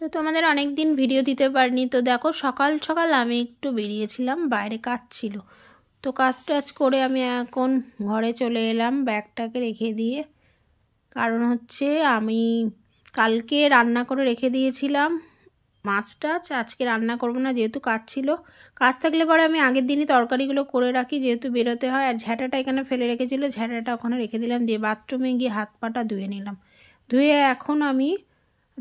তো তোমাদের অনেক দিন ভিডিও দিতে পারিনি তো দেখো সকাল সকাল আমি একটু বেরিয়েছিলাম বাইরে কাজ ছিল তো কাজ টাজ করে আমি এখন ঘরে চলে এলাম ব্যাগটাকে রেখে দিয়ে কারণ হচ্ছে আমি কালকে রান্না করে রেখে দিয়েছিলাম মাছ টাছ আজকে রান্না করবো না যেহেতু কাজ ছিল কাজ থাকলে পরে আমি আগের দিনই তরকারিগুলো করে রাখি যেহেতু বেরোতে হয় আর ঝ্যাঁটাটা এখানে ফেলে রেখেছিল ঝ্যাঁটাটা ওখানে রেখে দিলাম দিয়ে বাথরুমে গিয়ে হাত পাটা ধুয়ে নিলাম ধুয়ে এখন আমি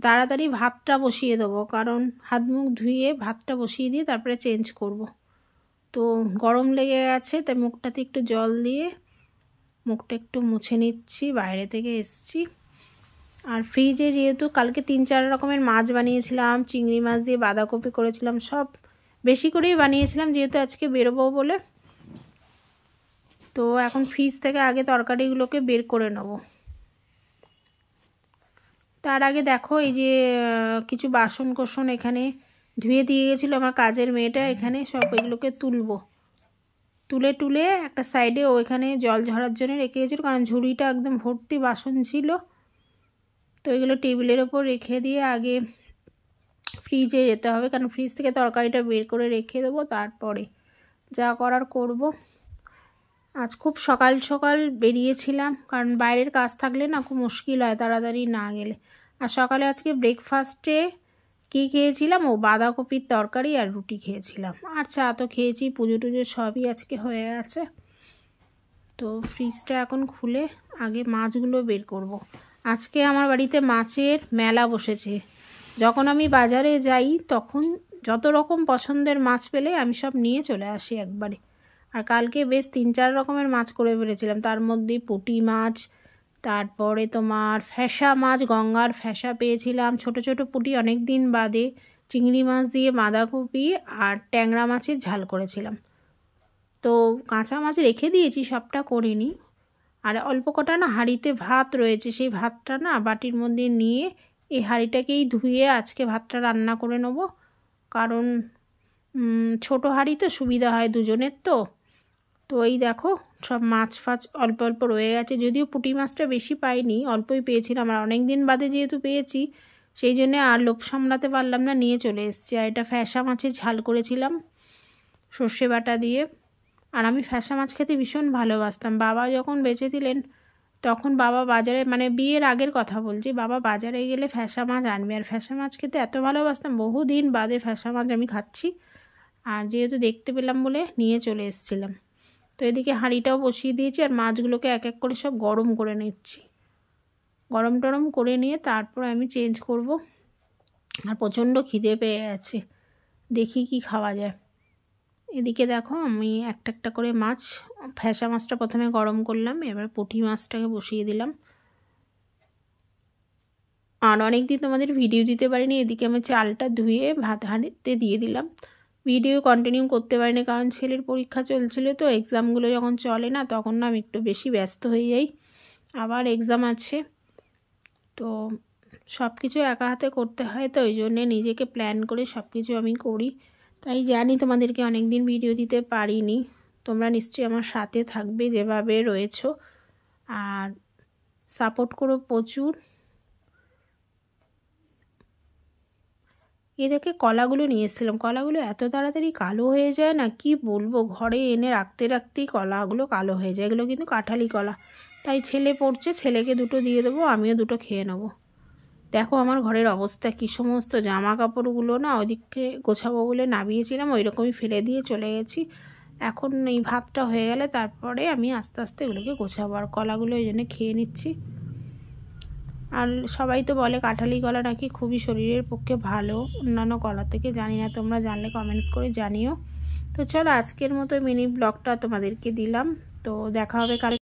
তাড়াতাড়ি ভাতটা বসিয়ে দেবো কারণ হাত মুখ ধুয়ে ভাতটা বসিয়ে দিয়ে তারপরে চেঞ্জ করব। তো গরম লেগে গেছে তাই মুখটাতে একটু জল দিয়ে মুখটা একটু মুছে নিচ্ছি বাইরে থেকে এসছি আর ফ্রিজে যেহেতু কালকে তিন চার রকমের মাছ বানিয়েছিলাম চিংড়ি মাছ দিয়ে বাঁধাকপি করেছিলাম সব বেশি করেই বানিয়েছিলাম যেহেতু আজকে বেরোবো বলে তো এখন ফ্রিজ থেকে আগে তরকারিগুলোকে বের করে নেবো তার আগে দেখো এই যে কিছু বাসন কোসন এখানে ধুয়ে দিয়ে গেছিলো আমার কাজের মেয়েটা এখানে সব এগুলোকে তুলবো তুলে টুলে একটা সাইডে ও এখানে জল ঝরার জন্য রেখে গেছিলো কারণ ঝুড়িটা একদম ভর্তি বাসন ছিল তো এগুলো টেবিলের ওপর রেখে দিয়ে আগে ফ্রিজে যেতে হবে কারণ ফ্রিজ থেকে তরকারিটা বের করে রেখে দেবো তারপরে যা করার করব আজ খুব সকাল সকাল বেরিয়েছিলাম কারণ বাইরের কাজ থাকলে না খুব মুশকিল হয় তাড়াতাড়ি না গেলে আর সকালে আজকে ব্রেকফাস্টে কি খেয়েছিলাম ও বাঁধাকপির তরকারি আর রুটি খেয়েছিলাম আর চা তো খেয়েছি পুজো টুজো সবই আজকে হয়ে গেছে তো ফ্রিজটা এখন খুলে আগে মাছগুলো বের করব। আজকে আমার বাড়িতে মাছের মেলা বসেছে যখন আমি বাজারে যাই তখন যত রকম পছন্দের মাছ পেলে আমি সব নিয়ে চলে আসি একবারে আর কালকে বেশ তিন চার রকমের মাছ করে ফেলেছিলাম তার মধ্যে পুঁটি মাছ তারপরে তোমার ফ্যাসা মাছ গঙ্গার ফ্যাসা পেয়েছিলাম ছোট ছোট পুটি অনেক দিন বাদে চিংড়ি মাছ দিয়ে বাঁধাকপি আর ট্যাংরা মাছের ঝাল করেছিলাম তো কাঁচা মাছ রেখে দিয়েছি সবটা করিনি আর অল্প কটা না হাঁড়িতে ভাত রয়েছে সেই ভাতটা না বাটির মধ্যে নিয়ে এই হাঁড়িটাকেই ধুয়ে আজকে ভাতটা রান্না করে নেব কারণ ছোট হাঁড়ি তো সুবিধা হয় দুজনের তো তো এই দেখো সব মাছ ফাছ অল্প অল্প রয়ে গেছে যদিও পুঁটি মাছটা বেশি পাইনি অল্পই পেয়েছিলাম আর অনেক দিন বাদে যেহেতু পেয়েছি সেই জন্যে আর লোভ সামলাতে পারলাম না নিয়ে চলে এসেছি আর এটা ফ্যাসা মাছের ঝাল করেছিলাম সর্ষে বাটা দিয়ে আর আমি ফ্যাসা মাছ খেতে ভীষণ ভালোবাসতাম বাবা যখন বেঁচে দিলেন তখন বাবা বাজারে মানে বিয়ের আগের কথা বলছি বাবা বাজারে গেলে ফ্যাসা মাছ আনবে আর ফ্যাসা মাছ খেতে এত ভালোবাসতাম বহুদিন বাদে ফ্যাসা মাছ আমি খাচ্ছি আর যেহেতু দেখতে পেলাম বলে নিয়ে চলে এসেছিলাম তো এদিকে হাঁড়িটাও বসিয়ে দিয়েছি আর মাছগুলোকে এক এক করে সব গরম করে নিচ্ছি গরম টরম করে নিয়ে তারপর আমি চেঞ্জ করব আর প্রচণ্ড খিদে পেয়ে আছে দেখি কি খাওয়া যায় এদিকে দেখো আমি একটা একটা করে মাছ ফ্যাসা মাছটা প্রথমে গরম করলাম এবার পুঁটি মাছটাকে বসিয়ে দিলাম আর অনেকদিন তোমাদের ভিডিও দিতে পারিনি এদিকে আমি চালটা ধুয়ে ভাত হাঁড়িতে দিয়ে দিলাম ভিডিও কন্টিনিউ করতে পারি কারণ ছেলের পরীক্ষা চলছিল তো এক্সামগুলো যখন চলে না তখন না আমি একটু বেশি ব্যস্ত হয়ে যাই আবার এক্সাম আছে তো সব কিছু একা হাতে করতে হয় তো ওই জন্যে নিজেকে প্ল্যান করে সব কিছু আমি করি তাই জানি তোমাদেরকে অনেক দিন ভিডিও দিতে পারিনি তোমরা নিশ্চয়ই আমার সাথে থাকবে যেভাবে রয়েছো আর সাপোর্ট করো প্রচুর এ দেখে কলাগুলো নিয়ে এসেছিলাম কলাগুলো এত তাড়াতাড়ি কালো হয়ে যায় না কি বলবো ঘরে এনে রাখতে রাখতেই কলাগুলো কালো হয়ে যায় এগুলো কিন্তু কাঁঠালি কলা তাই ছেলে পড়ছে ছেলেকে দুটো দিয়ে দেবো আমিও দুটো খেয়ে নেবো দেখো আমার ঘরের অবস্থা কী সমস্ত জামা কাপড়গুলো না ওদিকে গোছাবো বলে নামিয়েছিলাম ওই রকমই ফেলে দিয়ে চলে গেছি এখন এই ভাতটা হয়ে গেলে তারপরে আমি আস্তে আস্তে এগুলোকে গোছাবো আর কলাগুলো ওই জন্য খেয়ে নিচ্ছি আর সবাই তো বলে কাঁঠালি কলা নাকি খুবই শরীরের পক্ষে ভালো অন্যান্য কলা থেকে জানি না তোমরা জানলে কমেন্টস করে জানিও তো চলো আজকের মতো মিনি ব্লগটা তোমাদেরকে দিলাম তো দেখা হবে কাল